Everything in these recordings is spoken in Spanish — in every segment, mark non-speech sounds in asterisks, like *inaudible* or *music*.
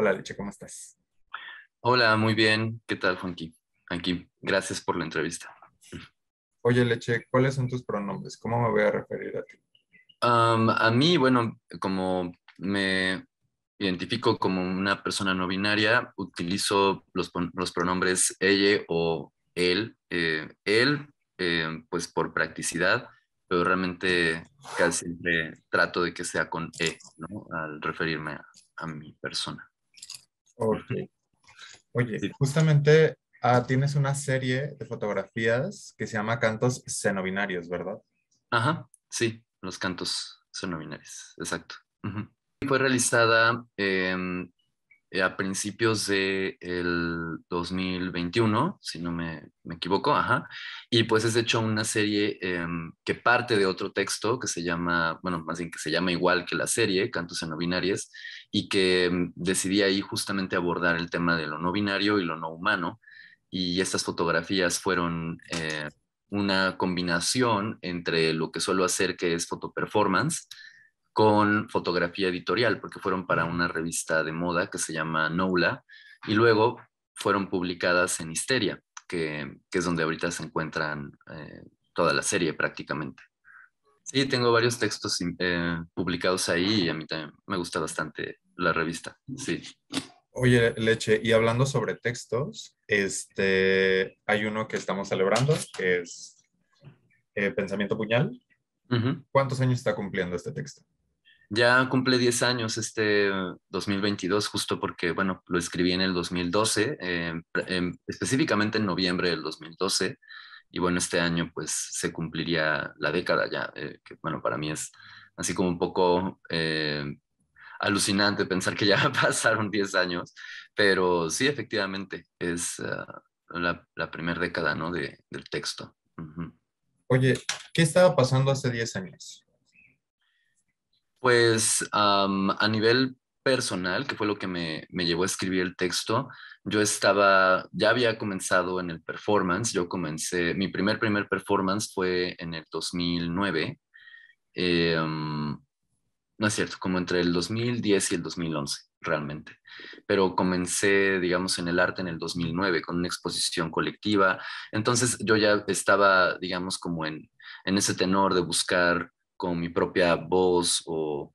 Hola, Leche, ¿cómo estás? Hola, muy bien. ¿Qué tal, Juanqui? Juanqui, gracias por la entrevista. Oye, Leche, ¿cuáles son tus pronombres? ¿Cómo me voy a referir a ti? a mí, bueno, como me identifico como una persona no binaria, utilizo los, pronombres ella o él. Eh, él, eh, pues por practicidad, pero realmente casi siempre trato de que sea con E, ¿no? Al referirme a mi persona. Oye, justamente ah, tienes una serie de fotografías que se llama Cantos Cenobinarios, ¿verdad? Ajá, sí, los cantos cenobinarios, exacto. Fue realizada em, eh, a principios del 2021, si no me, equivoco, ajá. Y pues es de hecho una serie em, que parte de otro texto que se llama, bueno, más bien que se llama igual que la serie, Cantos cenobinarios y que mm, decidí ahí justamente abordar el tema de lo no binario y lo no humano. Y estas fotografías fueron eh, una combinación entre lo que suelo hacer, que es fotoperformance, con fotografía editorial, porque fueron para una revista de moda que se llama Noula, y luego fueron publicadas en Histeria, que, es donde ahorita se encuentran eh, toda la serie prácticamente. Sí, tengo varios textos eh, publicados ahí y a mí también me gusta bastante la revista, sí. Oye, Leche, y hablando sobre textos, este, hay uno que estamos celebrando, que es eh, Pensamiento Puñal. ¿Cuántos años está cumpliendo este texto? Ya cumple 10 años este 2022, eh, justo porque, bueno, lo escribí en el 2012, em, específicamente en noviembre del 2012, y bueno, este año pues se cumpliría la década ya, eh, que bueno, para mí es así como un poco eh, alucinante pensar que ya *laughs* pasaron 10 años, pero sí, efectivamente, es ah, la, primera década ¿no? del texto. Oye, ¿qué estaba pasando hace 10 años? Pues a nivel personal, que fue lo que me, llevó a escribir el texto, yo estaba, ya había comenzado en el performance, yo comencé, mi primer, primer performance fue en el 2009, em, no es cierto, como entre el 2010 y el 2011 realmente, pero comencé, digamos, en el arte en el 2009 con una exposición colectiva, entonces yo ya estaba, digamos, como en, en ese tenor de buscar con mi propia voz o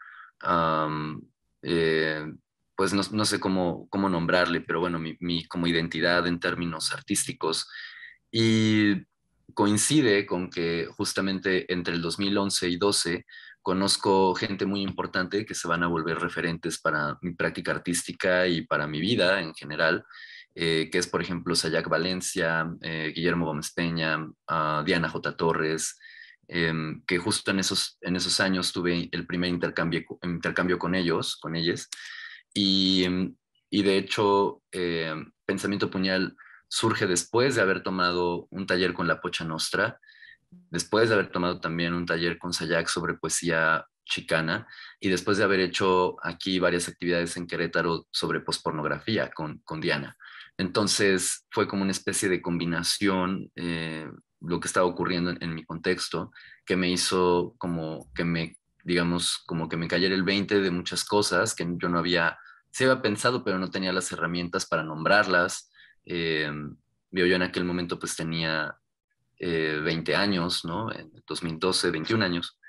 eh, pues no, sé cómo, nombrarle, pero bueno, mi, como identidad en términos artísticos. Y coincide con que justamente entre el 2011 y 12 conozco gente muy importante que se van a volver referentes para mi práctica artística y para mi vida en general, eh, que es por ejemplo Sayak Valencia, eh, Guillermo Gómez Peña, ah, Diana J. Torres, Em, que justo en esos, en esos años tuve el primer intercambio, intercambio con ellos, con ellas, y, em, de hecho em, Pensamiento Puñal surge después de haber tomado un taller con la Pocha Nostra, después de haber tomado también un taller con Sayak sobre poesía chicana y después de haber hecho aquí varias actividades en Querétaro sobre pospornografía con, con Diana. Entonces fue como una especie de combinación eh, lo que estaba ocurriendo en, mi contexto, que me hizo como que me, digamos, como que me cayera el 20 de muchas cosas que yo no había, se había pensado, pero no tenía las herramientas para nombrarlas. Eh, yo en aquel momento pues tenía 20 eh, años, ¿no? En 2012, 21 años.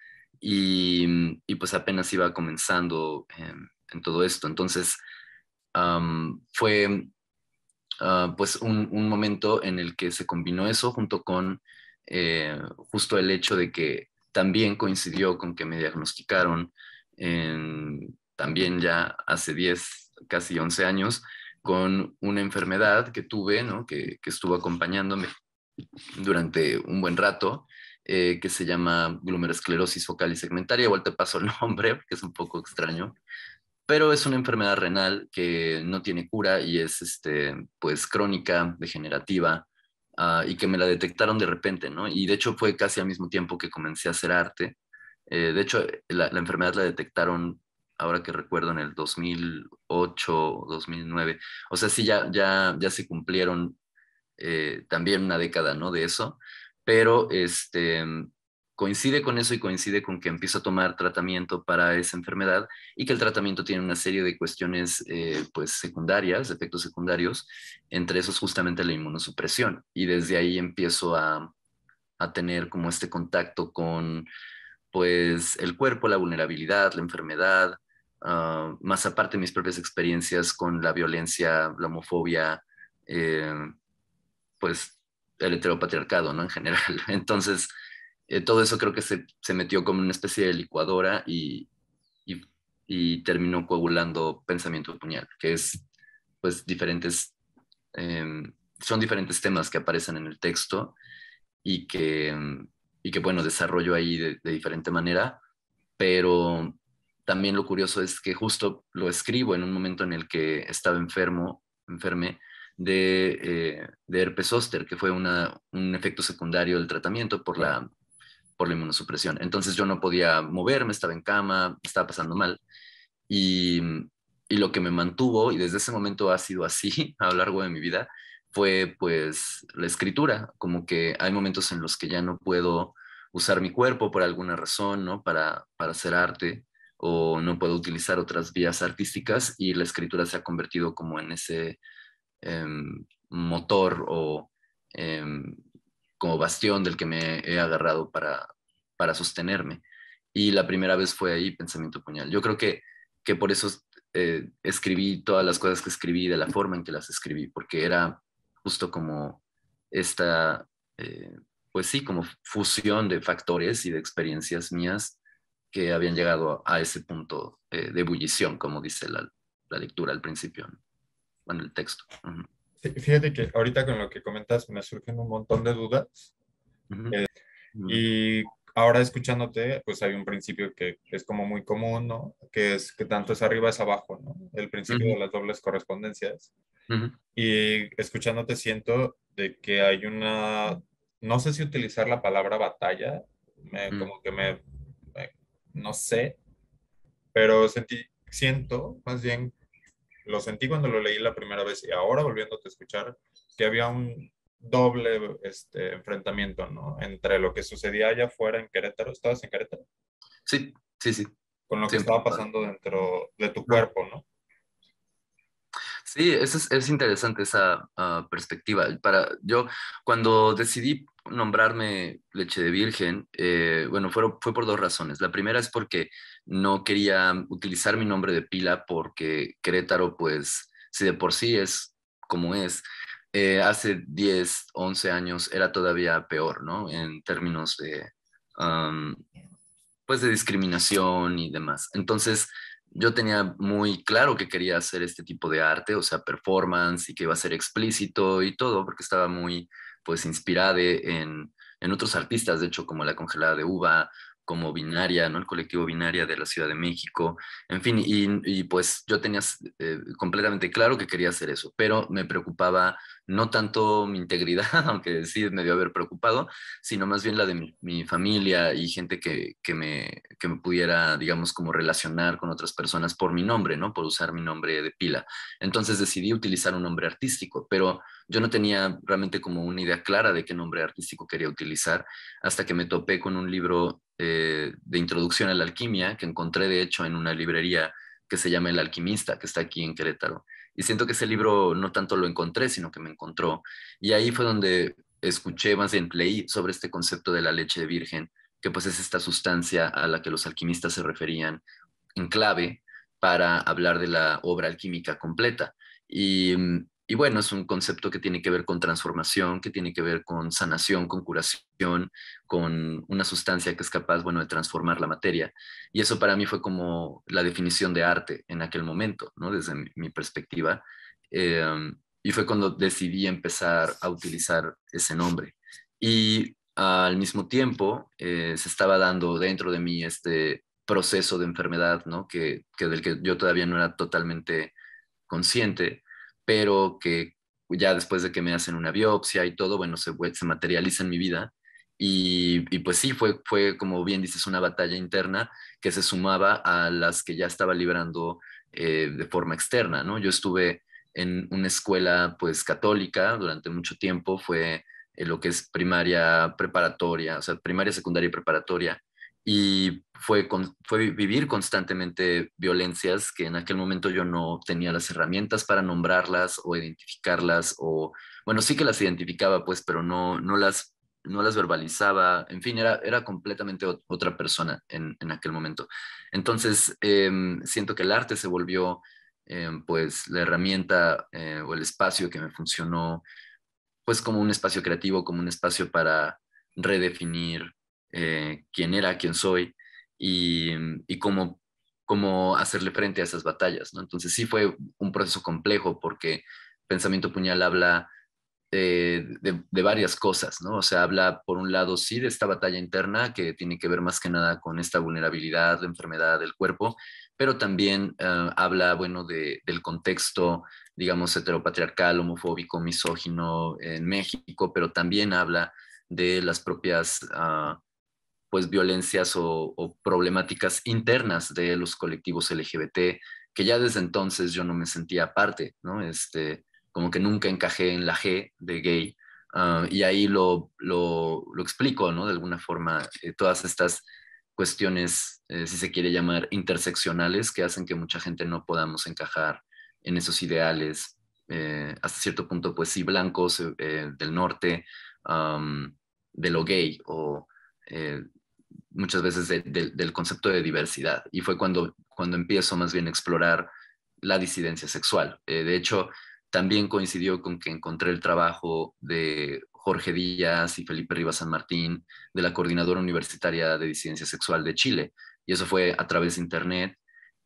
Y, pues apenas iba comenzando eh, en todo esto. Entonces, fue Ah, pues un, momento en el que se combinó eso junto con eh, justo el hecho de que también coincidió con que me diagnosticaron también ya hace 10, casi 11 años, con una enfermedad que tuve, que, estuvo acompañándome durante un buen rato, eh, que se llama glomerosclerosis focal y segmentaria. Igual te paso el *laughs* nombre, porque es un poco extraño pero es una enfermedad renal que no tiene cura y es este, pues crónica, degenerativa, ah, y que me la detectaron de repente, ¿no? Y de hecho fue casi al mismo tiempo que comencé a hacer arte. Eh, de hecho, la, la, enfermedad la detectaron, ahora que recuerdo, en el 2008, 2009. O sea, sí, ya, ya, ya se cumplieron eh, también una década, ¿no? De eso. Pero este, coincide con eso y coincide con que empiezo a tomar tratamiento para esa enfermedad y que el tratamiento tiene una serie de cuestiones eh, pues secundarias, efectos secundarios, entre esos justamente la inmunosupresión. Y desde ahí empiezo a, tener como este contacto con pues el cuerpo, la vulnerabilidad, la enfermedad, ah, más aparte mis propias experiencias con la violencia, la homofobia, eh, pues el heteropatriarcado, ¿no? En general. *laughs* Entonces, eh, todo eso creo que se, se, metió como una especie de licuadora y, y, terminó coagulando pensamiento puñal, que es pues diferentes, em, son diferentes temas que aparecen en el texto y que, em, y que bueno, desarrollo ahí de, diferente manera, pero también lo curioso es que justo lo escribo en un momento en el que estaba enfermo, enferme de, eh, de herpes zóster, que fue una, un efecto secundario del tratamiento por la por la inmunosupresión. Entonces yo no podía moverme, estaba en cama, estaba pasando mal. Y, lo que me mantuvo, y desde ese momento ha sido así *laughs* a lo largo de mi vida, fue pues la escritura, como que hay momentos en los que ya no puedo usar mi cuerpo por alguna razón, ¿no? Para, para hacer arte o no puedo utilizar otras vías artísticas y la escritura se ha convertido como en ese em, motor o em, como bastión del que me he agarrado para, sostenerme. Y la primera vez fue ahí Pensamiento Puñal. Yo creo que, que por eso eh, escribí todas las cosas que escribí de la forma en que las escribí, porque era justo como esta, eh, pues sí, como fusión de factores y de experiencias mías que habían llegado a, ese punto eh, de ebullición, como dice la, lectura al principio, en el texto. Fíjate que ahorita con lo que comentas me surgen un montón de dudas. Eh, mm. Y ahora escuchándote, pues hay un principio que es como muy común, ¿no? Que es que tanto es arriba es abajo, ¿no? El principio de las dobles correspondencias. Y escuchándote siento de que hay una, no sé si utilizar la palabra batalla, como que me, no sé, pero sentí, siento más bien lo sentí cuando lo leí la primera vez y ahora volviéndote a escuchar, que había un doble este, enfrentamiento, ¿no? Entre lo que sucedía allá afuera en Querétaro, ¿estabas en Querétaro? Sí, sí, sí. Con lo que estaba pasando dentro de tu cuerpo, ¿no? Sí, es, es interesante esa ah, perspectiva. Para, yo cuando decidí nombrarme leche de virgen, eh, bueno, fue fue por dos razones. La primera es porque no quería utilizar mi nombre de pila porque Querétaro, pues, si de por sí es como es, eh, hace 10, 11 años era todavía peor, ¿no? En términos de, pues, de discriminación y demás. Entonces, yo tenía muy claro que quería hacer este tipo de arte, o sea, performance y que iba a ser explícito y todo, porque estaba muy, pues, inspirada en, en otros artistas, de hecho, como La Congelada de Uva, como binaria, ¿no? El colectivo binaria de la Ciudad de México, en fin, y, pues yo tenía eh, completamente claro que quería hacer eso, pero me preocupaba no tanto mi integridad, *laughs* aunque sí me dio haber preocupado, sino más bien la de mi, familia y gente que, me, que me pudiera, digamos, como relacionar con otras personas por mi nombre, ¿no? Por usar mi nombre de pila. Entonces decidí utilizar un nombre artístico, pero yo no tenía realmente como una idea clara de qué nombre artístico quería utilizar hasta que me topé con un libro eh, de introducción a la alquimia que encontré de hecho en una librería que se llama El alquimista, que está aquí en Querétaro. Y siento que ese libro no tanto lo encontré, sino que me encontró. Y ahí fue donde escuché, más en leí sobre este concepto de la leche de virgen, que pues es esta sustancia a la que los alquimistas se referían en clave para hablar de la obra alquímica completa. Y mm, y bueno, es un concepto que tiene que ver con transformación, que tiene que ver con sanación, con curación, con una sustancia que es capaz, bueno, de transformar la materia. Y eso para mí fue como la definición de arte en aquel momento, ¿no? Desde mi, perspectiva. Em, y fue cuando decidí empezar a utilizar ese nombre. Y al mismo tiempo eh, se estaba dando dentro de mí este proceso de enfermedad, ¿no? Que, que del que yo todavía no era totalmente consciente pero que ya después de que me hacen una biopsia y todo, bueno, se, materializa en mi vida. Y, pues sí, fue, como bien dices, una batalla interna que se sumaba a las que ya estaba librando eh, de forma externa, ¿no? Yo estuve en una escuela pues católica durante mucho tiempo, fue eh, lo que es primaria, preparatoria, o sea, primaria, secundaria y preparatoria y fue, fue vivir constantemente violencias que en aquel momento yo no tenía las herramientas para nombrarlas o identificarlas o, bueno, sí que las identificaba pues, pero no, las, no las verbalizaba, en fin, era, era completamente otra persona en, aquel momento. Entonces, em, siento que el arte se volvió em, pues la herramienta eh, o el espacio que me funcionó pues como un espacio creativo, como un espacio para redefinir eh, quién era, quién soy y, cómo, cómo, hacerle frente a esas batallas. ¿no? Entonces sí fue un proceso complejo porque Pensamiento Puñal habla de, varias cosas, ¿no? O sea, habla por un lado sí de esta batalla interna que tiene que ver más que nada con esta vulnerabilidad, la enfermedad del cuerpo, pero también eh, habla, bueno, del contexto, digamos, heteropatriarcal, homofóbico, misógino en México, pero también habla de las propias... Ah, pues violencias o, problemáticas internas de los colectivos LGBT, que ya desde entonces yo no me sentía parte, ¿no? Este, como que nunca encajé en la G de gay. Ah, y ahí lo, explico, ¿no? De alguna forma, eh, todas estas cuestiones, eh, si se quiere llamar, interseccionales, que hacen que mucha gente no podamos encajar en esos ideales, eh, hasta cierto punto, pues sí, blancos del norte, de lo gay o muchas veces del concepto de diversidad. Y fue cuando, cuando empiezo más bien a explorar la disidencia sexual. Eh, de hecho, también coincidió con que encontré el trabajo de Jorge Díaz y Felipe Rivas San Martín, de la Coordinadora Universitaria de Disidencia Sexual de Chile. Y eso fue a través de Internet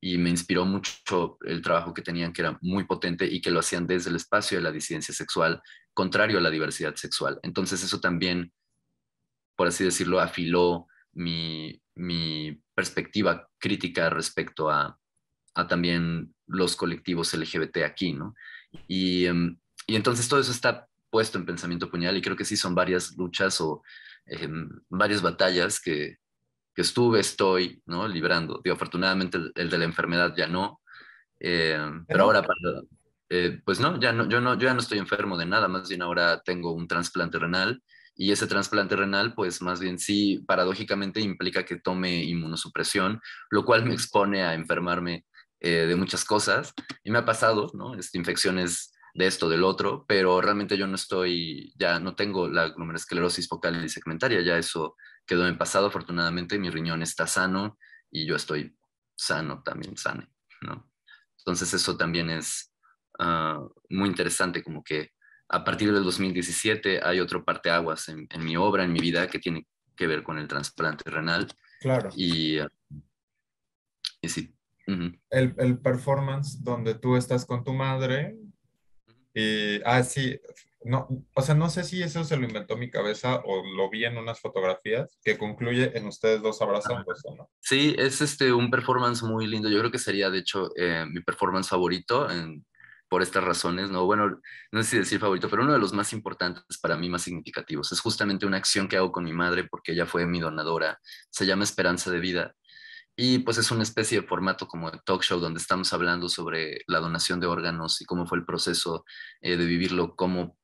y me inspiró mucho el trabajo que tenían, que era muy potente y que lo hacían desde el espacio de la disidencia sexual, contrario a la diversidad sexual. Entonces eso también, por así decirlo, afiló mi, mi perspectiva crítica respecto a, también los colectivos LGBT aquí, ¿no? Em, y, entonces todo eso está puesto en pensamiento puñal y creo que sí son varias luchas o em, varias batallas que, que estuve, estoy, ¿no? Librando. Digo, afortunadamente el, de la enfermedad ya no, eh, pero ahora eh, pues no, ya no, yo no, yo ya no estoy enfermo de nada, más bien ahora tengo un trasplante renal y ese trasplante renal, pues más bien sí, paradójicamente implica que tome inmunosupresión, lo cual me expone a enfermarme eh, de muchas cosas. Y me ha pasado, ¿no? Este, infecciones de esto, del otro, pero realmente yo no estoy, ya no tengo la glomerulosclerosis focal y segmentaria, ya eso quedó en pasado, afortunadamente, mi riñón está sano y yo estoy sano también, sane, ¿no? Entonces eso también es ah, muy interesante, como que a partir del 2017 hay otro parte aguas en mi obra, en mi vida, que tiene que ver con el trasplante renal. Claro. Y, eh, y sí. el, el, performance donde tú estás con tu madre y, ah, sí, no, o sea, no sé si eso se lo inventó mi cabeza o lo vi en unas fotografías que concluye en ustedes dos abrazándose, ¿no? Sí, es este, un performance muy lindo. Yo creo que sería, de hecho, eh, mi performance favorito en, por estas razones, ¿no? Bueno, no sé si decir favorito, pero uno de los más importantes para mí, más significativos, es justamente una acción que hago con mi madre porque ella fue mi donadora, se llama Esperanza de Vida. Y pues es una especie de formato como de talk show donde estamos hablando sobre la donación de órganos y cómo fue el proceso eh, de vivirlo como,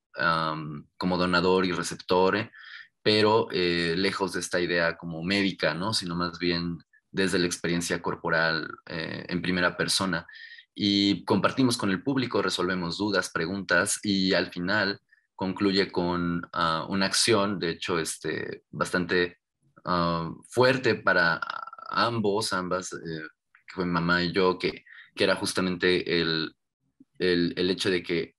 como donador y receptor, pero eh, lejos de esta idea como médica, ¿no? Sino más bien desde la experiencia corporal eh, en primera persona y compartimos con el público, resolvemos dudas, preguntas y al final concluye con ah, una acción, de hecho, este, bastante ah, fuerte para ambos, ambas, eh, que fue mamá y yo, que, que era justamente el, hecho de que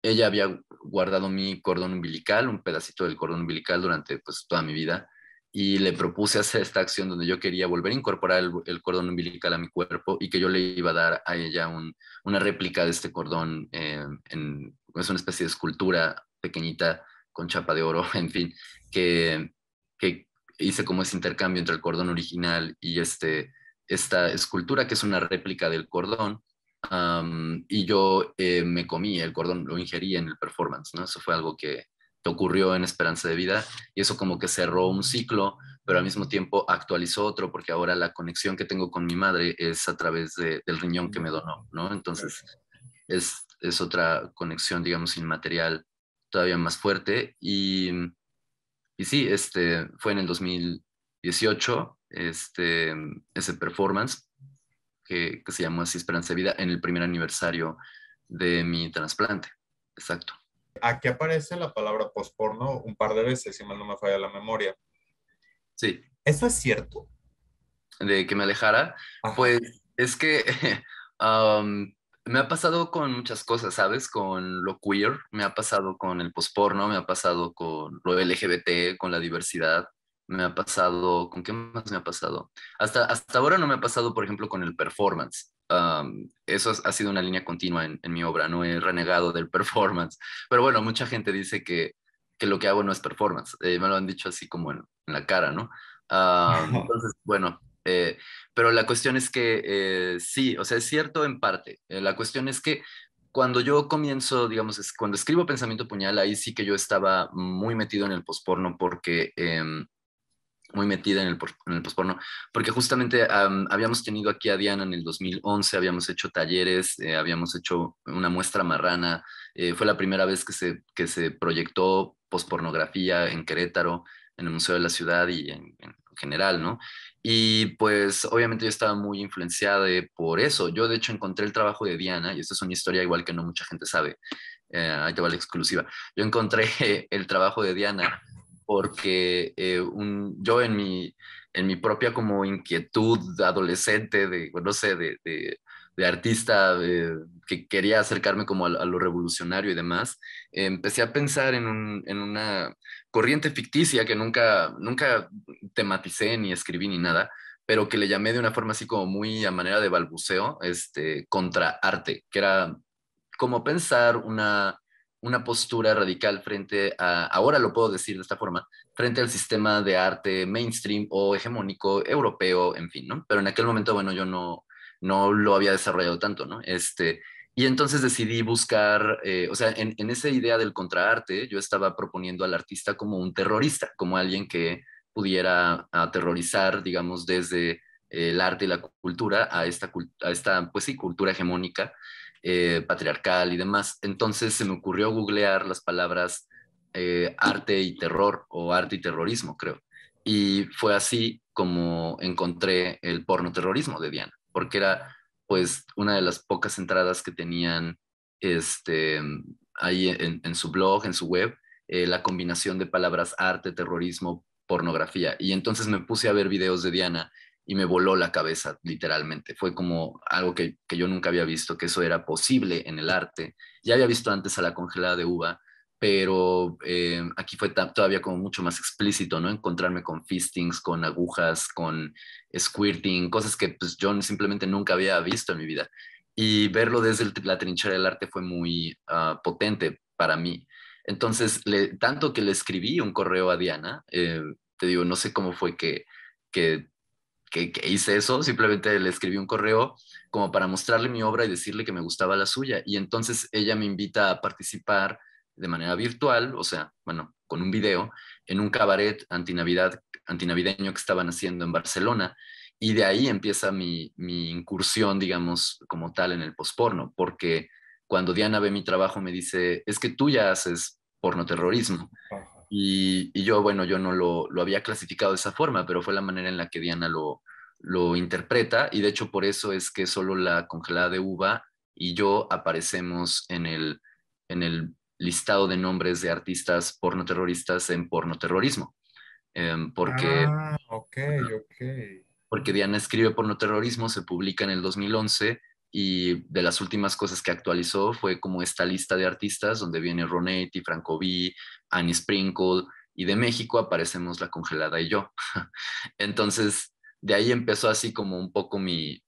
ella había guardado mi cordón umbilical, un pedacito del cordón umbilical durante pues, toda mi vida, y le propuse hacer esta acción donde yo quería volver a incorporar el, cordón umbilical a mi cuerpo y que yo le iba a dar a ella una réplica de este cordón, eh, es una especie de escultura pequeñita con chapa de oro, *laughs* en fin, que, hice como ese intercambio entre el cordón original y este, esta escultura que es una réplica del cordón. y yo eh, me comí el cordón, lo ingerí en el performance, ¿no? Eso fue algo que, ocurrió en esperanza de vida y eso como que cerró un ciclo, pero al mismo tiempo actualizó otro porque ahora la conexión que tengo con mi madre es a través del riñón que me donó, ¿no? Entonces es, otra conexión, digamos, inmaterial todavía más fuerte y, y sí, este, fue en el 2018 este, ese performance que se llamó así Esperanza de Vida en el primer aniversario de mi trasplante. Exacto aquí aparece la palabra posporno un par de veces, si mal no me falla la memoria. Sí. ¿Eso es cierto? De que me alejara. Pues es que *laughs* me ha pasado con muchas cosas, ¿sabes? Con lo queer, me ha pasado con el posporno, me ha pasado con lo LGBT, con la diversidad, me ha pasado, ¿con qué más me ha pasado? Hasta, hasta ahora no me ha pasado, por ejemplo, con el performance eso ha sido una línea continua en, mi obra, no he renegado del *laughs* performance. Pero bueno, mucha gente dice que, lo que hago no es performance, eh, me lo han dicho así como en, la cara, ¿no? *laughs* entonces, bueno, eh, pero la cuestión es que eh, sí, o sea, es cierto en parte. la cuestión es que cuando yo comienzo, digamos, cuando escribo Pensamiento Puñal, ahí sí que yo estaba muy metido en el posporno porque em, muy metida en el, en posporno, porque justamente habíamos tenido aquí a Diana en el 2011, habíamos hecho talleres, eh, habíamos hecho una muestra marrana, eh, fue la primera vez que se, que se proyectó pospornografía en Querétaro, en el Museo de la Ciudad y en, general, ¿no? Y pues obviamente yo estaba muy influenciada por eso. Yo de hecho encontré el trabajo de Diana, y esta es una historia igual que no mucha gente sabe, eh, ahí te va la exclusiva. Yo encontré *laughs* el trabajo de Diana porque eh, un, yo en mi, en mi propia como inquietud adolescente de, no sé, de, de, de artista que quería acercarme como a, lo revolucionario y demás, empecé a pensar en, en, una corriente ficticia que nunca, nunca tematicé ni escribí ni nada, pero que le llamé de una forma así como muy a manera de balbuceo, este, contra arte, que era como pensar una una postura radical frente a, ahora lo puedo decir de esta forma, frente al sistema de arte mainstream o hegemónico europeo, en fin, ¿no? Pero en aquel momento, bueno, yo no, no lo había desarrollado tanto, ¿no? Este, y entonces decidí buscar, eh, o sea, en, esa idea del contraarte, yo estaba proponiendo al artista como un terrorista, como alguien que pudiera aterrorizar, digamos, desde eh, el arte y la cultura a esta, a esta pues sí, cultura hegemónica eh, patriarcal y demás. Entonces se me ocurrió googlear las palabras eh, arte y terror o arte y terrorismo, creo. Y fue así como encontré el porno terrorismo de Diana, porque era pues una de las pocas entradas que tenían este, ahí en, su blog, en su web, eh, la combinación de palabras arte, terrorismo, pornografía. Y entonces me puse a ver videos de Diana y me voló la cabeza, literalmente. Fue como algo que, que, yo nunca había visto, que eso era posible en el arte. Ya había visto antes a la congelada de uva, pero eh, aquí fue todavía como mucho más explícito, ¿no? Encontrarme con fistings, con agujas, con squirting, cosas que pues, yo simplemente nunca había visto en mi vida. Y verlo desde la trinchera del arte fue muy ah, potente para mí. Entonces, le, tanto que le escribí un correo a Diana, eh, te digo, no sé cómo fue que, que que, hice eso, simplemente le escribí un correo como para mostrarle mi obra y decirle que me gustaba la suya. Y entonces ella me invita a participar de manera virtual, o sea, bueno, con un video, en un cabaret antinavidad, antinavideño que estaban haciendo en Barcelona. Y de ahí empieza mi, mi incursión, digamos, como tal en el posporno, porque cuando Diana ve mi trabajo me dice, es que tú ya haces porno terrorismo y, yo, bueno, yo no lo, había clasificado de esa forma, pero fue la manera en la que Diana lo, interpreta y de hecho por eso es que solo la congelada de uva y yo aparecemos en el, listado de nombres de artistas terroristas en porno Eh, em, porque, ah, porque Diana escribe pornoterrorismo, se publica en el 2011 y de las últimas cosas que actualizó fue como esta lista de artistas donde viene Ronetti, Franco B, Annie Sprinkle y de México aparecemos La Congelada y yo. *laughs* Entonces, de ahí empezó así como un poco mi,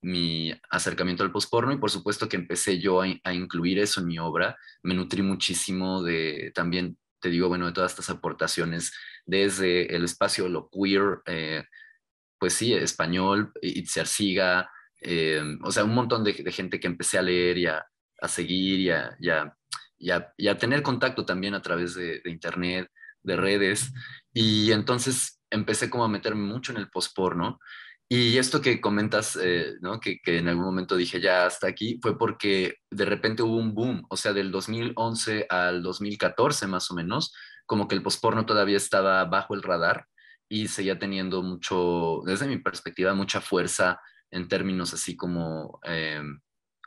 acercamiento al posporno y por supuesto que empecé yo a, incluir eso en mi obra. Me nutrí muchísimo de también, te digo, bueno, de todas estas aportaciones desde el espacio, lo queer, eh, pues sí, español, Itziar Siga, Em, o sea, un montón de, gente que empecé a leer y a, a seguir y a, tener contacto también a través de, internet, de redes. Y entonces empecé como a meterme mucho en el post-porno. Y esto que comentas, eh, ¿no? que, que, en algún momento dije ya hasta aquí, fue porque de repente hubo un boom, o sea, del 2011 al 2014 más o menos, como que el posporno todavía estaba bajo el radar y seguía teniendo mucho, desde mi perspectiva, mucha fuerza en términos así como, eh,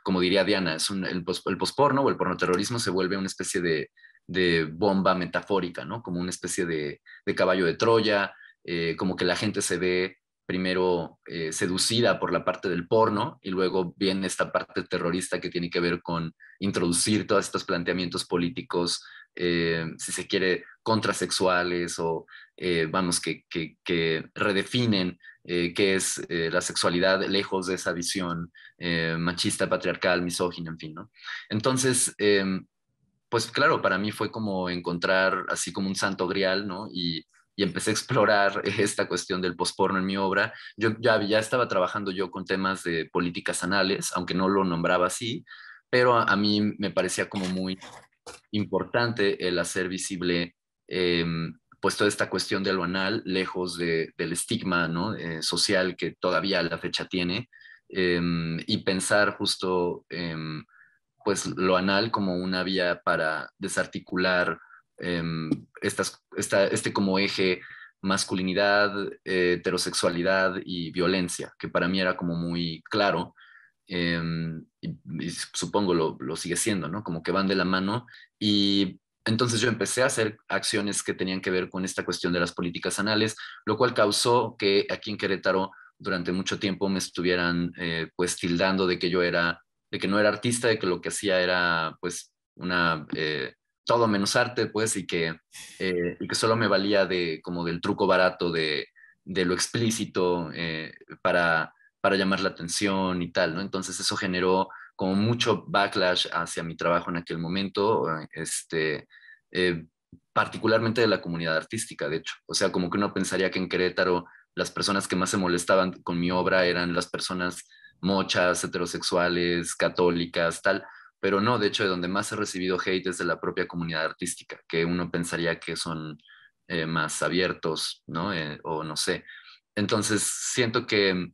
como diría Diana, es el, el, posporno o el pornoterrorismo se vuelve una especie de, bomba metafórica, ¿no? Como una especie de, caballo de Troya, eh, como que la gente se ve primero eh, seducida por la parte del porno y luego viene esta parte terrorista que tiene que ver con introducir todos estos planteamientos políticos, si se quiere, contrasexuales o, vamos, que, que, redefinen eh, que es eh, la sexualidad lejos de esa visión eh, machista, patriarcal, misógina, en fin, ¿no? Entonces, em, pues claro, para mí fue como encontrar así como un santo grial, ¿no? Y, empecé a explorar *laughs* esta cuestión del posporno en mi obra. Yo ya, ya estaba trabajando yo con temas de políticas anales, aunque no lo nombraba así, pero a mí me parecía como muy importante el hacer visible em, pues toda esta cuestión de lo anal, lejos del estigma ¿no? Eh, social que todavía a la fecha tiene, em, y pensar justo em, pues lo anal como una vía para desarticular em, estas, este como eje masculinidad, eh, heterosexualidad y violencia, que para mí era como muy claro. Y, supongo lo, lo sigue siendo, ¿no? Como que van de la mano. Y entonces yo empecé a hacer acciones que tenían que ver con esta cuestión de las políticas anales, lo cual causó que aquí en Querétaro durante mucho tiempo me estuvieran eh, pues tildando de que yo era, de que no era artista, de que lo que hacía era pues una, eh, todo menos arte pues y que, eh, que solo me valía de como del truco barato de, lo explícito para, llamar la atención y tal, ¿no? Entonces eso generó como mucho backlash hacia mi trabajo en aquel momento, este, eh, particularmente de la comunidad artística, de hecho. O sea, como que uno pensaría que en Querétaro las personas que más se molestaban con mi obra eran las personas mochas, heterosexuales, católicas, tal, pero no, de hecho, de donde más he recibido hate es de la propia comunidad artística, que uno pensaría que son eh, más abiertos, ¿no? Eh, o no sé. Entonces, siento que,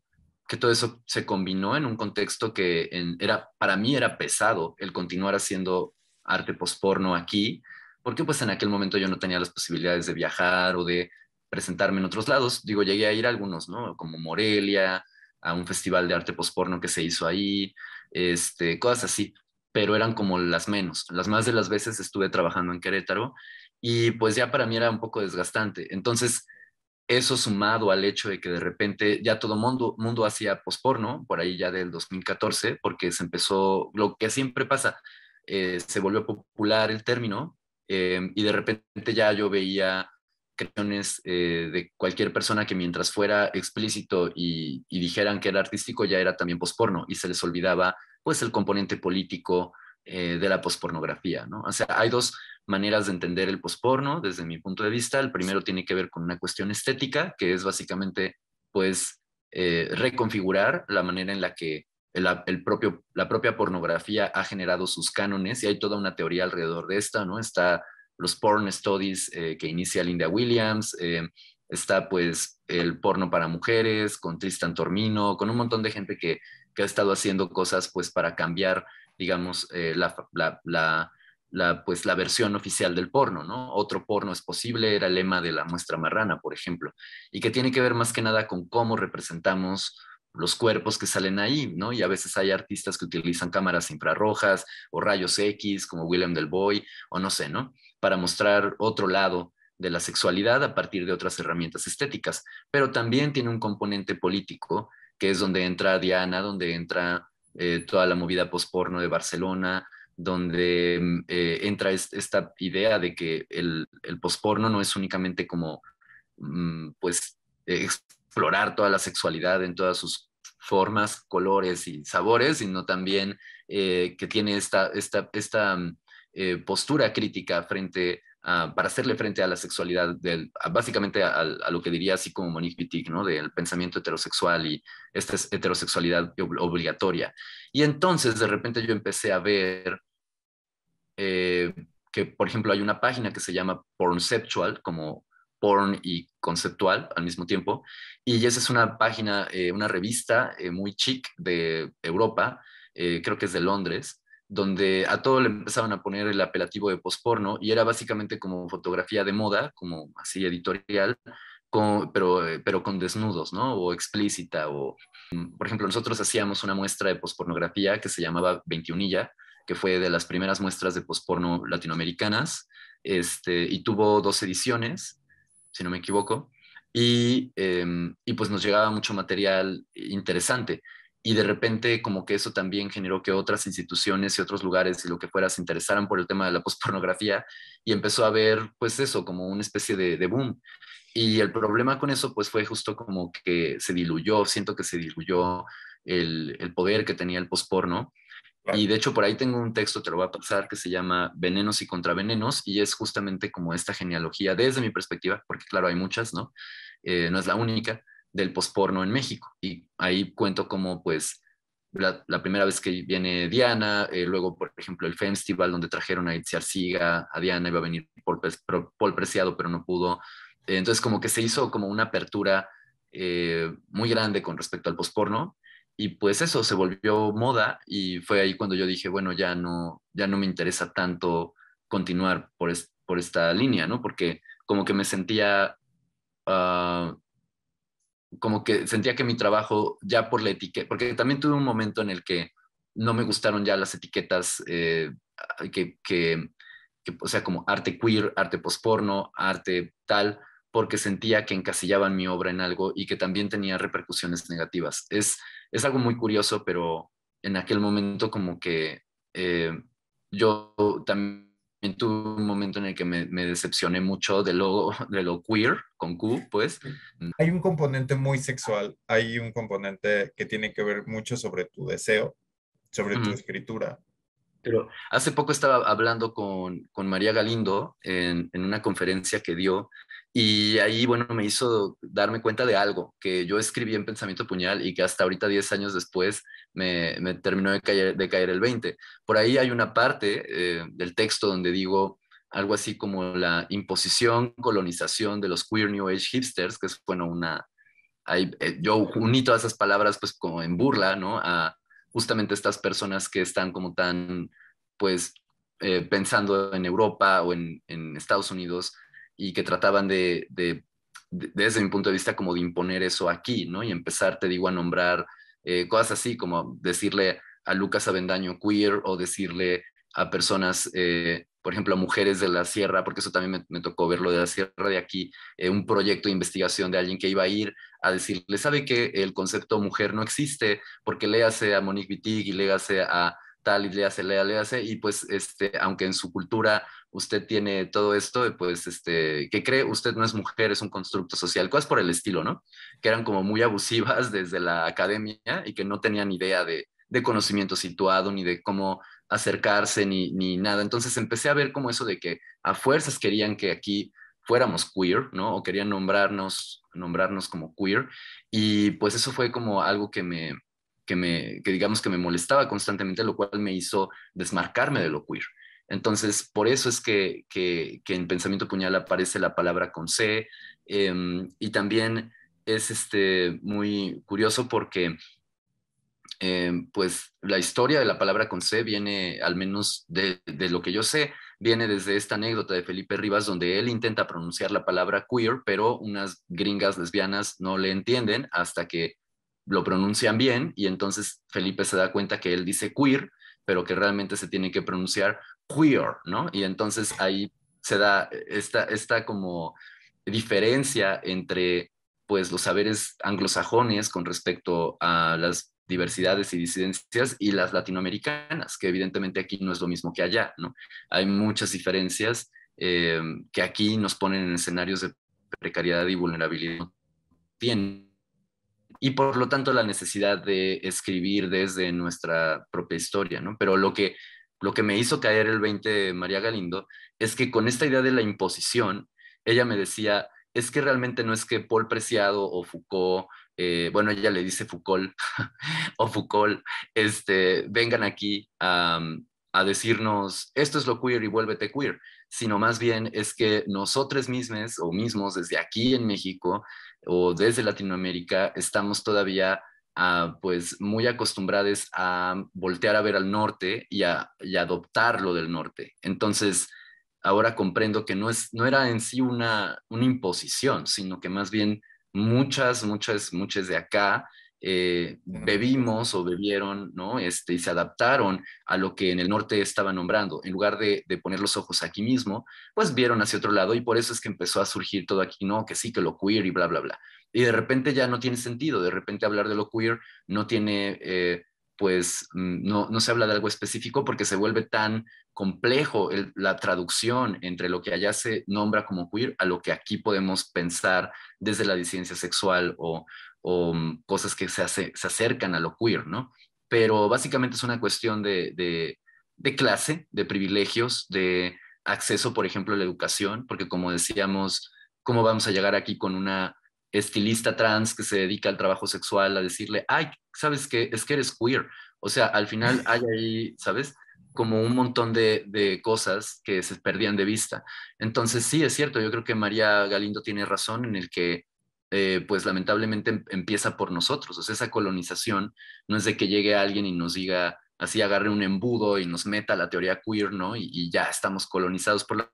todo eso se combinó en un contexto que era, para mí era pesado el continuar haciendo arte posporno aquí, porque pues en aquel momento yo no tenía las posibilidades de viajar o de presentarme en otros lados. Digo, llegué a ir a algunos, ¿no? Como Morelia, a un festival de arte posporno que se hizo ahí, este, cosas así, pero eran como las menos. Las más de las veces estuve trabajando en Querétaro y pues ya para mí era un poco desgastante. Entonces, eso sumado al hecho de que de repente ya todo mundo, mundo hacía posporno, por ahí ya del 2014, porque se empezó, lo que siempre pasa, eh, se volvió popular el término, Em, y de repente ya yo veía creaciones eh, de cualquier persona que mientras fuera explícito y, dijeran que era artístico ya era también posporno y se les olvidaba pues el componente político eh, de la pospornografía, ¿no? O sea, hay dos maneras de entender el posporno desde mi punto de vista. El primero tiene que ver con una cuestión estética, que es básicamente pues eh, reconfigurar la manera en la que el, propio, la propia pornografía ha generado sus cánones y hay toda una teoría alrededor de esta, ¿no? Está los porn studies eh, que inicia Linda Williams, eh, está pues el porno para mujeres, con Tristan Tormino, con un montón de gente que, ha estado haciendo cosas pues para cambiar, digamos, eh, la, pues, la versión oficial del porno, ¿no? Otro porno es posible era el lema de la muestra marrana, por ejemplo, y que tiene que ver más que nada con cómo representamos los cuerpos que salen ahí, ¿no? Y a veces hay artistas que utilizan cámaras infrarrojas o rayos X, como William Del Boy, o no sé, ¿no? Para mostrar otro lado de la sexualidad a partir de otras herramientas estéticas. Pero también tiene un componente político, que es donde entra Diana, donde entra eh, toda la movida posporno de Barcelona, donde mm, eh, entra esta idea de que el, el posporno no es únicamente como, mm, pues, explorar toda la sexualidad en todas sus formas, colores y sabores, sino también eh, que tiene esta, esta, esta eh, postura crítica frente para hacerle frente a la sexualidad, del, básicamente a, lo que diría así como Monique Wittig, ¿no? del pensamiento heterosexual y esta heterosexualidad obligatoria. Y entonces de repente yo empecé a ver eh, que, por ejemplo, hay una página que se llama Pornceptual, como porn y conceptual al mismo tiempo. Y esa es una página, eh, una revista eh, muy chic de Europa, eh, creo que es de Londres, donde a todo le empezaban a poner el apelativo de posporno y era básicamente como fotografía de moda, como así editorial, pero, pero con desnudos, ¿no? O explícita, o mm, por ejemplo, nosotros hacíamos una muestra de pospornografía que se llamaba 21illa, que fue de las primeras muestras de posporno latinoamericanas, este, y tuvo dos ediciones si no me equivoco, y, em, y pues nos llegaba mucho material interesante. Y de repente como que eso también generó que otras instituciones y otros lugares y lo que fuera se interesaran por el tema de la pospornografía y empezó a ver pues eso como una especie de, de boom. Y el problema con eso pues fue justo como que se diluyó, siento que se diluyó el, el poder que tenía el posporno y de hecho por ahí tengo un texto, te lo voy a pasar, que se llama Venenos y Contravenenos, y es justamente como esta genealogía desde mi perspectiva, porque claro, hay muchas, ¿no? Eh, no es la única, del posporno en México. Y ahí cuento cómo pues la, primera vez que viene Diana, eh, luego, por ejemplo, el festival donde trajeron a Itziar Siga, a Diana iba a venir Paul, Preciado, pero no pudo. Eh, entonces, como que se hizo como una apertura muy grande con respecto al posporno y pues eso se volvió moda y fue ahí cuando yo dije, bueno, ya no, ya no me interesa tanto continuar por, por esta línea, ¿no? Porque como que me sentía, ah, como que sentía que mi trabajo ya por la etiqueta, porque también tuve un momento en el que no me gustaron ya las etiquetas eh, que, que, o sea, como arte queer, arte posporno, arte tal, porque sentía que encasillaban mi obra en algo y que también tenía repercusiones negativas. Es, es algo muy curioso, pero en aquel momento como que eh, yo también tuve un momento en el que me, decepcioné mucho de lo, *laughs* de lo queer, con Q, pues. Hay un componente muy sexual, hay un componente que tiene que ver mucho sobre tu deseo, sobre tu escritura. Pero hace poco estaba hablando con, María Galindo en, en, una conferencia que dio y ahí, bueno, me hizo darme cuenta de algo, que yo escribí en Pensamiento Puñal y que hasta ahorita, 10 años después, me, terminó de caer, el 20. Por ahí hay una parte eh, del texto donde digo algo así como la imposición, colonización de los queer New Age hipsters, que es, bueno, una... Eh, yo uní todas esas palabras pues como en burla, ¿no? A justamente estas personas que están como tan, pues, eh, pensando en Europa o en Estados Unidos y que trataban de, desde mi punto de vista, como de imponer eso aquí, ¿no? Y empezar, te digo, a nombrar eh, cosas así, como decirle a Lucas Avendaño queer o decirle a personas, eh, por ejemplo, a mujeres de la sierra, porque eso también me, tocó verlo de la sierra de aquí, eh, un proyecto de investigación de alguien que iba a ir a decirle, ¿sabe que el concepto mujer no existe? Porque léase a Monique Wittig y léase a tal y le hace, le hace, y pues, este, aunque en su cultura usted tiene todo esto, pues, este, que cree usted no es mujer, es un constructo social, cosas por el estilo, ¿no? Que eran como muy abusivas *laughs* desde la academia y que no tenían idea de, conocimiento situado, ni de cómo acercarse, ni, nada. Entonces empecé a ver como eso de que a fuerzas querían que aquí fuéramos queer, ¿no? O querían nombrarnos, nombrarnos como queer. Y pues eso fue como algo que me, que me, digamos que me molestaba constantemente, lo cual me hizo desmarcarme de lo queer. Entonces, por eso es que, que, en Pensamiento Puñal aparece la palabra con C em, y también es este, muy curioso porque em, pues la historia de la palabra con C viene, al menos de, de, lo que yo sé, viene desde esta anécdota de Felipe Rivas, donde él intenta pronunciar la palabra queer, pero unas gringas lesbianas no le entienden hasta que lo pronuncian bien y entonces Felipe se da cuenta que él dice queer, pero que realmente se tiene que pronunciar queer, ¿no? Y entonces ahí se da esta, esta como diferencia entre pues los saberes anglosajones con respecto a las diversidades y disidencias y las latinoamericanas, que evidentemente aquí no es lo mismo que allá, ¿no? Hay muchas diferencias eh, que aquí nos ponen en escenarios de precariedad y vulnerabilidad. bien y por lo tanto la necesidad de escribir desde nuestra propia historia, ¿no? Pero lo que, lo que me hizo caer el 20 de María Galindo es que con esta idea de la imposición, ella me decía, es que realmente no es que Paul Preciado o Foucault, eh, bueno, ella le dice Foucault *laughs* o Foucault, este, vengan aquí a, a decirnos, esto es lo queer y vuélvete queer, sino más bien es que nosotros mismos o mismos desde aquí en México o desde Latinoamérica estamos todavía ah, pues muy acostumbrados a voltear a ver al norte y, a, adoptar lo del norte. Entonces, ahora comprendo que no, es, no era en sí una, una imposición, sino que más bien muchas, muchas, muchas de acá eh, bebimos o bebieron, ¿no? Este, y se adaptaron a lo que en el norte estaba nombrando. En lugar de, poner los ojos aquí mismo, pues vieron hacia otro lado y por eso es que empezó a surgir todo aquí, ¿no? Que sí, que lo queer y bla, bla, bla. Y de repente ya no tiene sentido, de repente hablar de lo queer no tiene, eh, pues, mm, no, se habla de algo específico porque se vuelve tan complejo la traducción entre lo que allá se nombra como queer a lo que aquí podemos pensar desde la disidencia sexual o, o mm, cosas que se, se acercan a lo queer, ¿no? Pero básicamente es una cuestión de, de, de clase, de privilegios, de acceso, por ejemplo, a la educación, porque como decíamos, ¿cómo vamos a llegar aquí con una estilista trans que se dedica al trabajo sexual a decirle, ay, sabes que es que eres queer? O sea, al final hay ahí, ¿sabes? Como un montón de, de, cosas que se perdían de vista. Entonces, sí, es cierto, yo creo que María Galindo tiene razón en el que eh, pues lamentablemente em, empieza por nosotros. O sea, esa colonización no es de que llegue alguien y nos diga, así agarre un embudo y nos meta la teoría queer, ¿no? Y, ya estamos colonizados por la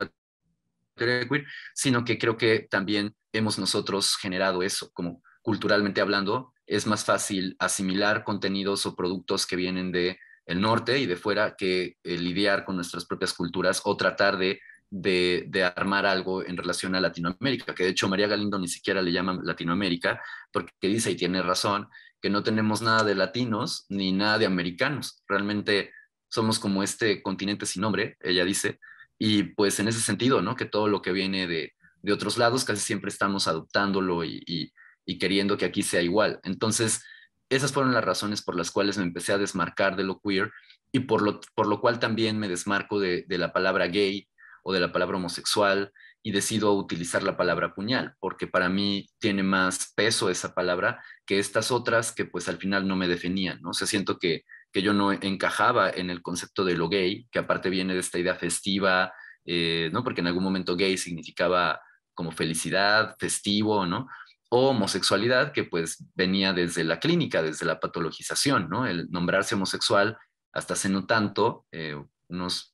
teoría queer, sino que creo que también hemos nosotros generado eso, como culturalmente hablando, es más fácil asimilar contenidos o productos que vienen de el norte y de fuera que eh, lidiar con nuestras propias culturas o tratar de de, armar algo en relación a Latinoamérica, que de hecho María Galindo ni siquiera le llama Latinoamérica, porque dice, y tiene razón, que no tenemos nada de latinos ni nada de americanos. Realmente somos como este continente sin nombre, ella dice, y pues en ese sentido, ¿no? Que todo lo que viene de, de otros lados casi siempre estamos adoptándolo y, y, y queriendo que aquí sea igual. Entonces, esas fueron las razones por las cuales me empecé a desmarcar de lo queer y por lo, por lo cual también me desmarco de, de la palabra gay o de la palabra homosexual y decido utilizar la palabra puñal, porque para mí tiene más peso esa palabra que estas otras que pues al final no me definían, ¿no? O sea, siento que, yo no encajaba en el concepto de lo gay, que aparte viene de esta idea festiva, eh, ¿no? Porque en algún momento gay significaba como felicidad, festivo, ¿no? O homosexualidad, que pues venía desde la clínica, desde la patologización, ¿no? El nombrarse homosexual hasta hace no tanto, eh, unos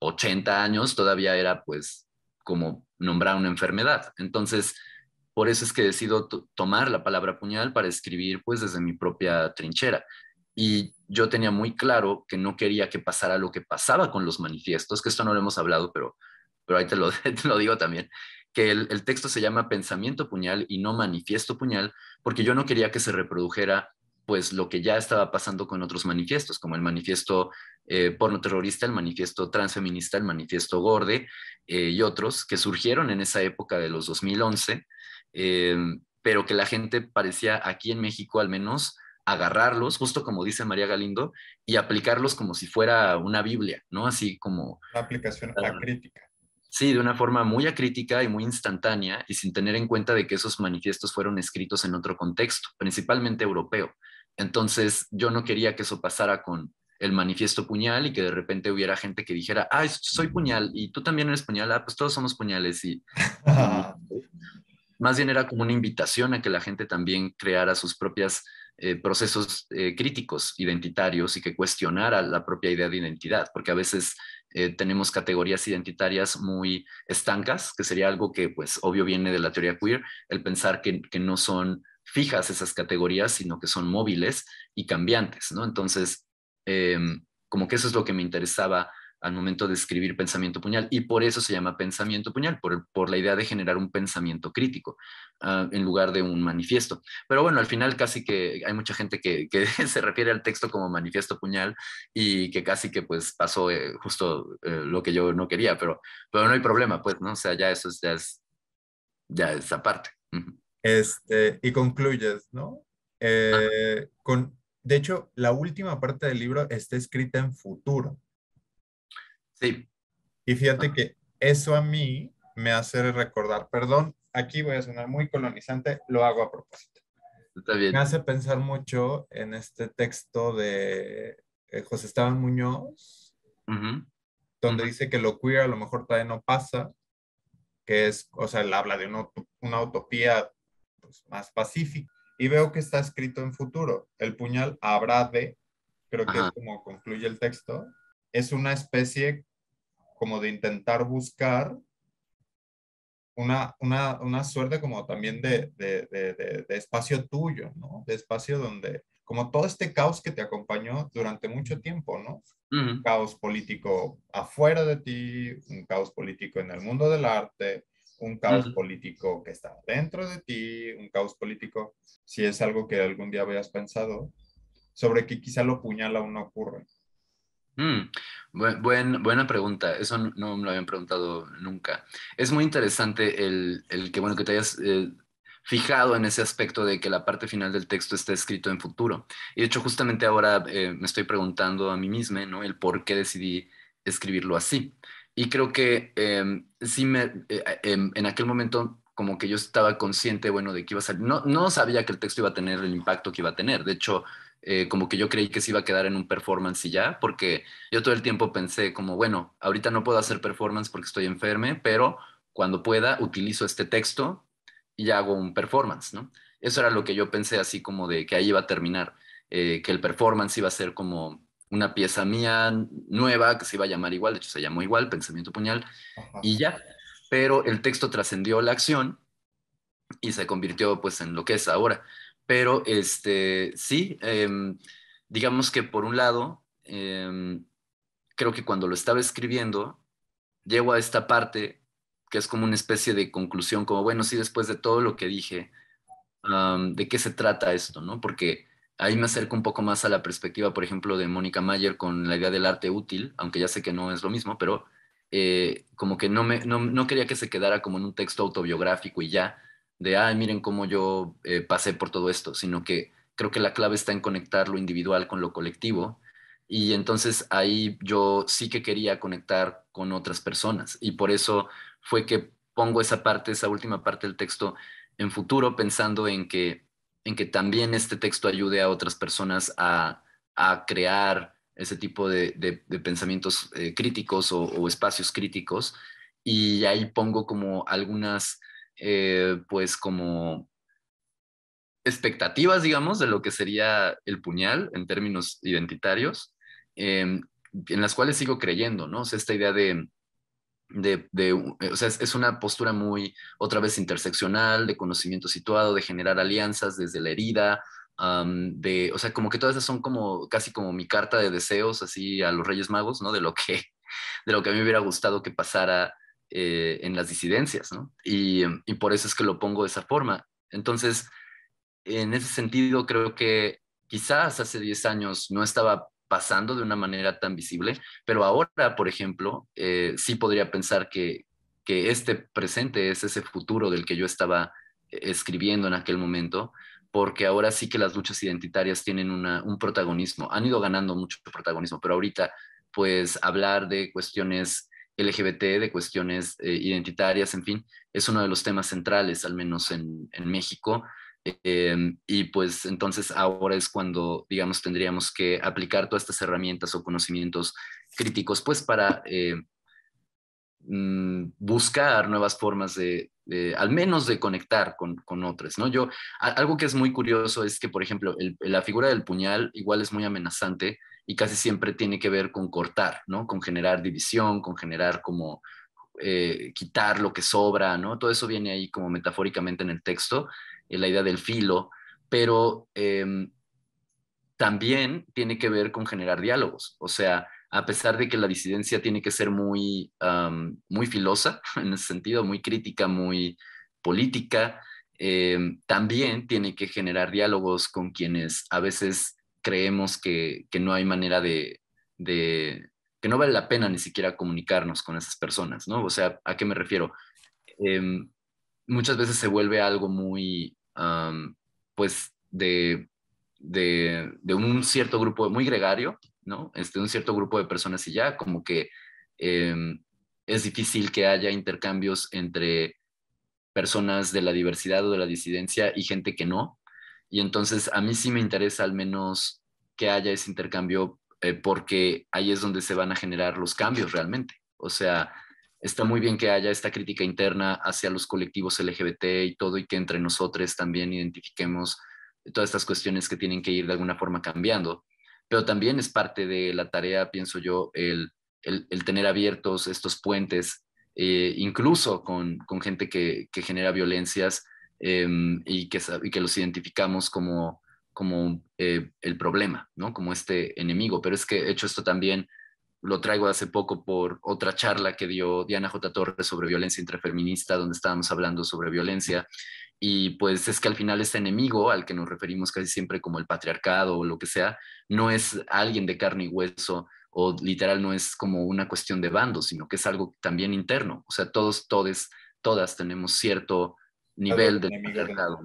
80 años todavía era pues como nombrar una enfermedad. Entonces, por eso es que decido tomar la palabra puñal para escribir pues desde mi propia trinchera. Y yo tenía muy claro que no quería que pasara lo que pasaba con los manifiestos, que esto no lo hemos hablado, pero, pero ahí te lo, *laughs* lo digo también, que el, el texto se llama Pensamiento Puñal y no Manifiesto Puñal, porque yo no quería que se reprodujera pues lo que ya estaba pasando con otros manifiestos, como el manifiesto eh, porno terrorista, el manifiesto transfeminista, el manifiesto Gorde eh, y otros que surgieron en esa época de los 2011, eh, pero que la gente parecía aquí en México al menos agarrarlos, justo como dice María Galindo, y aplicarlos como si fuera una Biblia, ¿no? Así como... la aplicación ah. acrítica. Sí, de una forma muy acrítica y muy instantánea y sin tener en cuenta de que esos manifiestos fueron escritos en otro contexto, principalmente europeo. Entonces, yo no quería que eso pasara con el manifiesto puñal y que de repente hubiera gente que dijera, ah, soy puñal y tú también eres puñal, ah, pues todos somos puñales *laughs* y... más bien era como una invitación a que la gente también creara sus propias eh, procesos eh, críticos identitarios y que cuestionara la propia idea de identidad, porque a veces eh, tenemos categorías identitarias muy estancas, que sería algo que pues obvio viene de la teoría queer, el pensar que, que no son fijas esas categorías, sino que son móviles y cambiantes, ¿no? Entonces, Em, como que eso es lo que me interesaba al momento de escribir pensamiento puñal y por eso se llama pensamiento puñal, por, por la idea de generar un pensamiento crítico ah, en lugar de un manifiesto. Pero bueno, al final casi que hay mucha gente que, *laughs* se refiere al texto como manifiesto puñal y que casi que pues pasó eh, justo eh, lo que yo no quería, pero, pero no hay problema, pues, ¿no? O sea, ya eso es, ya es, ya esa parte. Este, y concluyes, ¿no? Eh, con, de hecho, la última parte del libro está escrita en futuro. Sí. Y fíjate ah. que eso a mí me hace recordar, perdón, aquí voy a sonar muy colonizante, lo hago a propósito. Está bien. Me hace pensar mucho en este texto de eh, José Esteban Muñoz, donde dice que lo queer a lo mejor todavía no pasa, que es, o sea, él habla de una, utopía pues, más pacífica y veo que está escrito en futuro. El puñal habrá de, creo que es como concluye el texto, es una especie como de intentar buscar una, una, una suerte como también de, de, de, espacio tuyo, ¿no? De espacio donde, como todo este caos que te acompañó durante mucho tiempo, ¿no? Caos político afuera de ti, un caos político en el mundo del arte, un caos político que está dentro de ti, un caos político, si es algo que algún día habías pensado, sobre que quizá lo puñal aún no ocurre. Mm, buena pregunta, eso no, me lo habían preguntado nunca. Es muy interesante el, que, bueno, que te hayas eh, fijado en ese aspecto de que la parte final del texto está escrito en futuro. Y de hecho, justamente ahora eh, me estoy preguntando a mí misma, ¿no? El por qué decidí escribirlo así. Y creo que em, sí me, eh, em, en aquel momento como que yo estaba consciente, bueno, de que iba a salir. No, no sabía que el texto iba a tener el impacto que iba a tener. De hecho, eh, como que yo creí que se iba a quedar en un performance y ya, porque yo todo el tiempo pensé como, bueno, ahorita no puedo hacer performance porque estoy enferme, pero cuando pueda utilizo este texto y hago un performance, ¿no? Eso era lo que yo pensé así como de que ahí iba a terminar, eh, que el performance iba a ser como una pieza mía nueva que se iba a llamar igual, de hecho se llamó igual, Pensamiento Puñal, y ya. Pero el texto trascendió la acción y se convirtió pues en lo que es ahora. Pero este, sí, em, digamos que por un lado, em, creo que cuando lo estaba escribiendo, llego a esta parte que es como una especie de conclusión, como bueno, sí, después de todo lo que dije, ¿de qué se trata esto? ¿no? Porque ahí me acerco un poco más a la perspectiva, por ejemplo, de Mónica Mayer con la idea del arte útil, aunque ya sé que no es lo mismo, pero eh, como que no, me, no, quería que se quedara como en un texto autobiográfico y ya, de, ay, miren cómo yo eh, pasé por todo esto, sino que creo que la clave está en conectar lo individual con lo colectivo. Y entonces ahí yo sí que quería conectar con otras personas. Y por eso fue que pongo esa parte, esa última parte del texto en futuro, pensando en que en que también este texto ayude a otras personas a, crear ese tipo de, pensamientos eh, críticos o, espacios críticos. Y ahí pongo como algunas, eh, pues como expectativas, digamos, de lo que sería el puñal en términos identitarios, em, en las cuales sigo creyendo, ¿no? O esta idea de, de, eh, o sea, es, una postura muy, otra vez, interseccional, de conocimiento situado, de generar alianzas desde la herida, de, o sea, como que todas esas son como, casi como mi carta de deseos, así, a los Reyes Magos, ¿no? De lo que, *laughs* de lo que a mí me hubiera gustado que pasara eh, en las disidencias, ¿no? Y, em, y, por eso es que lo pongo de esa forma. Entonces, en ese sentido, creo que quizás hace 10 años no estaba pasando de una manera tan visible, pero ahora, por ejemplo, eh, sí podría pensar que, que este presente es ese futuro del que yo estaba eh, escribiendo en aquel momento, porque ahora sí que las luchas identitarias tienen un protagonismo, han ido ganando mucho protagonismo, pero ahorita pues hablar de cuestiones LGBT, de cuestiones eh, identitarias, en fin, es uno de los temas centrales, al menos en México, Em, y pues entonces ahora es cuando, digamos, tendríamos que aplicar todas estas herramientas o conocimientos críticos, pues para eh, mm, buscar nuevas formas de, al menos de conectar con, con otras, ¿no? Yo, algo que es muy curioso es que, por ejemplo, la figura del puñal igual es muy amenazante y casi siempre tiene que ver con cortar, ¿no? Con generar división, con generar como... Eh, quitar lo que sobra, ¿no? Todo eso viene ahí como metafóricamente en el texto, la idea del filo, pero em, también tiene que ver con generar diálogos. O sea, a pesar de que la disidencia tiene que ser muy, muy filosa *laughs* en ese sentido, muy crítica, muy política, em, también tiene que generar diálogos con quienes a veces creemos que, no hay manera de, que no vale la pena ni siquiera comunicarnos con esas personas, ¿no? O sea, ¿a qué me refiero? Em, muchas veces se vuelve algo muy pues de, un cierto grupo muy gregario, ¿no? Este, un cierto grupo de personas y ya como que em, es difícil que haya intercambios entre personas de la diversidad o de la disidencia y gente que no. Y entonces a mí sí me interesa al menos que haya ese intercambio eh, porque ahí es donde se van a generar los cambios realmente. O sea, está muy bien que haya esta crítica interna hacia los colectivos LGBT y todo, y que entre nosotros también identifiquemos todas estas cuestiones que tienen que ir de alguna forma cambiando. Pero también es parte de la tarea, pienso yo, el, tener abiertos estos puentes, eh, incluso con, gente que, genera violencias em, y, que, que los identificamos como, como eh, el problema, ¿no? Como este enemigo. Pero es que, hecho esto también, lo traigo hace poco por otra charla que dio Diana J. Torres sobre violencia intrafeminista, donde estábamos hablando sobre violencia. Y pues es que al final este enemigo al que nos referimos casi siempre como el patriarcado o lo que sea, no es alguien de carne y hueso o literal no es como una cuestión de bando, sino que es algo también interno. O sea, todos, todes, todas tenemos cierto nivel de patriarcado,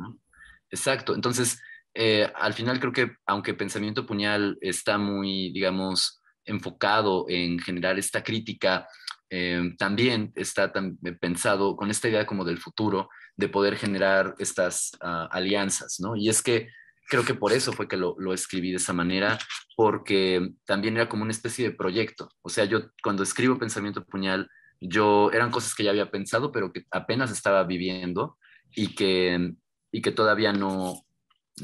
Exacto. Entonces, eh, al final creo que aunque Pensamiento Puñal está muy, digamos, enfocado en generar esta crítica, eh, también está pensado con esta idea como del futuro, de poder generar estas ah, alianzas, ¿no? Y es que creo que por eso fue que lo, escribí de esa manera, porque también era como una especie de proyecto. O sea, yo cuando escribo Pensamiento Puñal, yo eran cosas que ya había pensado, pero que apenas estaba viviendo y que, y que todavía no,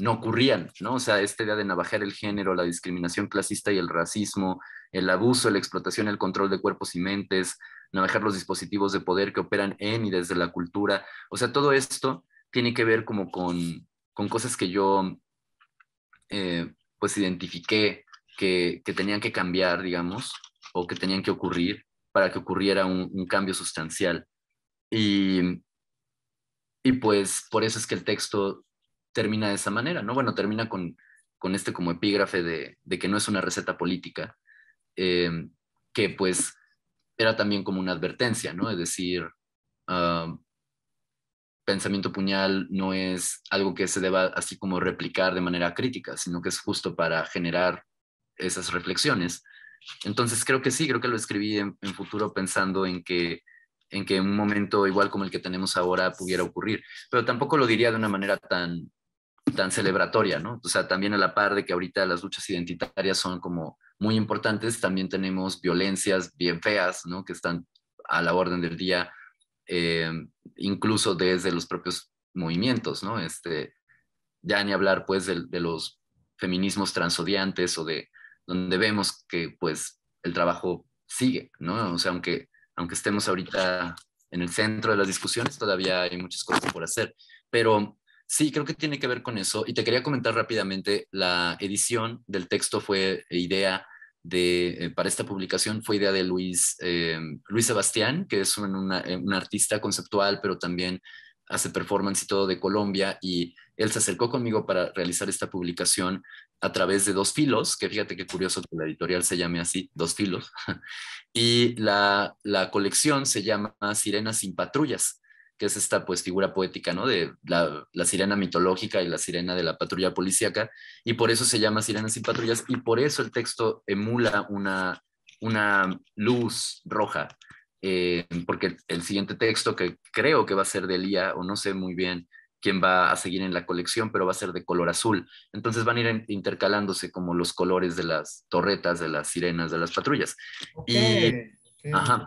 no ocurrían, ¿no? O sea, esta idea de navajear el género, la discriminación clasista y el racismo, el abuso, la explotación, el control de cuerpos y mentes, navajear los dispositivos de poder que operan en y desde la cultura. O sea, todo esto tiene que ver como con, cosas que yo eh, pues identifiqué que, que, tenían que cambiar, digamos, o que tenían que ocurrir para que ocurriera un, un cambio sustancial. Y, y pues por eso es que el texto termina de esa manera, ¿no? Bueno, termina con, con este como epígrafe de, de, que no es una receta política, eh, que pues era también como una advertencia, ¿no? Es decir, ah, pensamiento puñal no es algo que se deba así como replicar de manera crítica, sino que es justo para generar esas reflexiones. Entonces creo que sí, creo que lo escribí en, futuro pensando en que en que un momento igual como el que tenemos ahora pudiera ocurrir, pero tampoco lo diría de una manera tan tan celebratoria, ¿no? O sea, también a la par de que ahorita las luchas identitarias son como muy importantes, también tenemos violencias bien feas, ¿no? Que están a la orden del día, eh, incluso desde los propios movimientos, ¿no? Este, ya ni hablar pues de, de, los feminismos transodiantes o de donde vemos que pues el trabajo sigue, ¿no? O sea, aunque, aunque estemos ahorita en el centro de las discusiones, todavía hay muchas cosas por hacer, pero Sí, creo que tiene que ver con eso. Y te quería comentar rápidamente, la edición del texto fue idea de, eh, para esta publicación fue idea de Luis, eh, Luis Sebastián, que es eh, un, artista conceptual, pero también hace performance y todo de Colombia, y él se acercó conmigo para realizar esta publicación a través de Dos Filos, que fíjate qué curioso que la editorial se llame así, Dos Filos, *laughs* y la, la colección se llama Sirenas sin Patrullas, que es esta pues figura poética, ¿no? De la, sirena mitológica y la sirena de la patrulla policíaca, y por eso se llama Sirenas y Patrullas, y por eso el texto emula una, una luz roja, eh, porque el siguiente texto que creo que va a ser de Elía, o no sé muy bien quién va a seguir en la colección, pero va a ser de color azul. Entonces van a ir intercalándose como los colores de las torretas, de las sirenas, de las patrullas. y, ajá.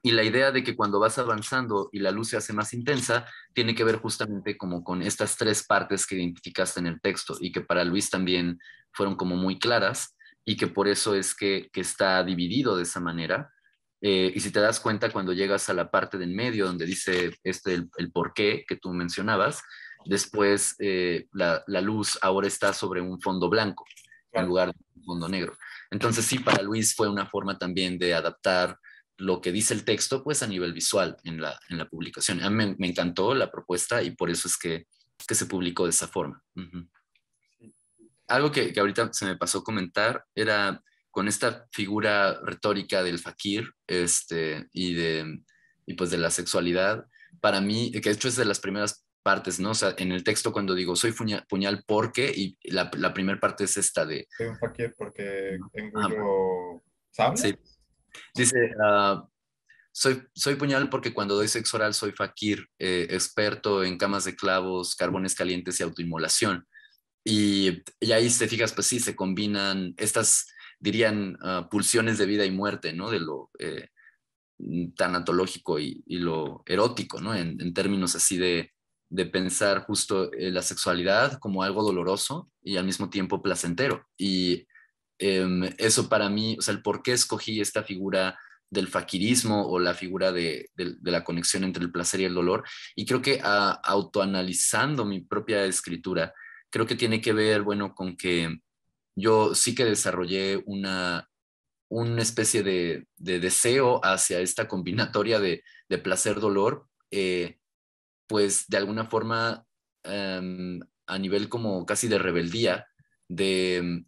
Y la idea de que cuando vas avanzando y la luz se hace más intensa, tiene que ver justamente como con estas tres partes que identificaste en el texto y que para Luis también fueron como muy claras y que por eso es que, está dividido de esa manera. Eh, y si te das cuenta cuando llegas a la parte del medio donde dice este el, por qué que tú mencionabas, después eh, la, la, luz ahora está sobre un fondo blanco en lugar de un fondo negro. Entonces sí, para Luis fue una forma también de adaptar lo que dice el texto pues a nivel visual en la, publicación. A mí me, encantó la propuesta y por eso es que, se publicó de esa forma. Algo que, que, ahorita se me pasó comentar era con esta figura retórica del fakir este, y, de, pues de la sexualidad, para mí, que de hecho es de las primeras partes, ¿no? O sea, en el texto cuando digo soy puñal, porque, y la, primera parte es esta de... Soy un fakir porque engullo... ¿Sabes? Dice, ah, soy, soy puñal porque cuando doy sexo oral soy fakir, eh, experto en camas de clavos, carbones calientes y autoinmolación. Y, ahí te fijas, pues sí, se combinan estas, dirían, ah, pulsiones de vida y muerte, ¿no? De lo eh, tan tanatológico y, y, lo erótico, ¿no? En, en términos así de, de pensar justo eh, la sexualidad como algo doloroso y al mismo tiempo placentero. Y Em, eso para mí, o sea, el por qué escogí esta figura del faquirismo o la figura de, la conexión entre el placer y el dolor. Y creo que ah, autoanalizando mi propia escritura, creo que tiene que ver, bueno, con que yo sí que desarrollé una, una especie de, deseo hacia esta combinatoria de, placer-dolor, eh, pues de alguna forma em, a nivel como casi de rebeldía, de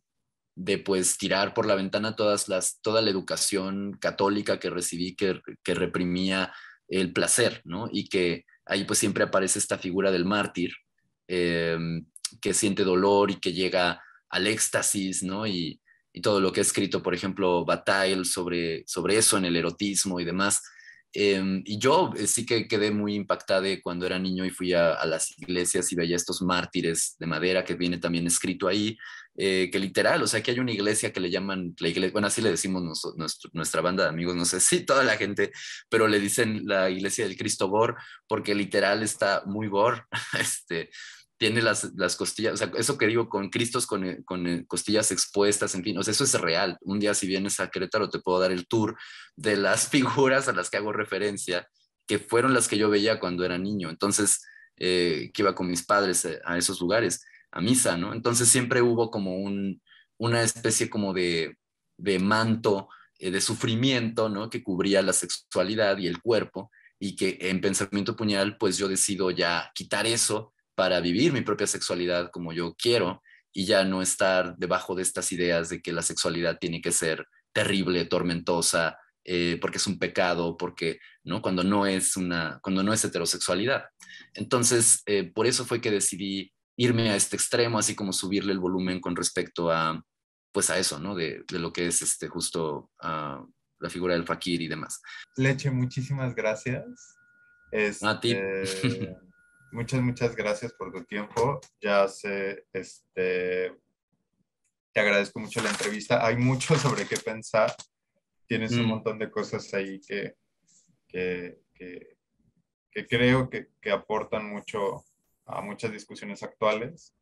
de pues tirar por la ventana todas las, toda la educación católica que recibí que, reprimía el placer, ¿no? Y que ahí pues siempre aparece esta figura del mártir em, que siente dolor y que llega al éxtasis, ¿no? Y, todo lo que ha escrito, por ejemplo, Bataille sobre eso en el erotismo y demás. Em, y yo eh, sí que quedé muy impactada cuando era niño y fui a, las iglesias y veía estos mártires de madera que viene también escrito ahí, eh, que literal, o sea, que hay una iglesia que le llaman la iglesia, bueno, así le decimos nuestra banda de amigos, no sé si *laughs* toda la gente, pero le dicen la iglesia del Cristo Bor, porque literal está muy Bor, *laughs* este, tiene las, costillas, o sea, eso que digo con Cristos con, eh, eh, costillas expuestas, en fin, o sea, eso es real. Un día si vienes a Querétaro te puedo dar el tour de las *laughs* figuras a las que hago referencia, que fueron las que yo veía cuando era niño. Entonces, eh, que iba con mis padres a esos lugares, a misa, ¿no? Entonces siempre hubo como una especie como de, de manto de sufrimiento, ¿no? Que cubría la sexualidad y el cuerpo y que en pensamiento puñal, pues yo decido ya quitar eso para vivir mi propia sexualidad como yo quiero y ya no estar debajo de estas ideas de que la sexualidad tiene que ser terrible, tormentosa, eh, porque es un pecado, porque, ¿no? Cuando no es una, cuando no es heterosexualidad. Entonces, eh, por eso fue que decidí irme a este extremo, así como subirle el volumen con respecto a, pues a eso, ¿no? De, lo que es este, justo ah, la figura del fakir y demás. Leche, muchísimas gracias. A ti. Este, *laughs* muchas, muchas gracias por tu tiempo. Ya sé, este, te agradezco mucho la entrevista. Hay mucho *laughs* sobre qué pensar. Tienes un mm. montón de cosas ahí que, que, creo que aportan mucho a muchas discusiones actuales.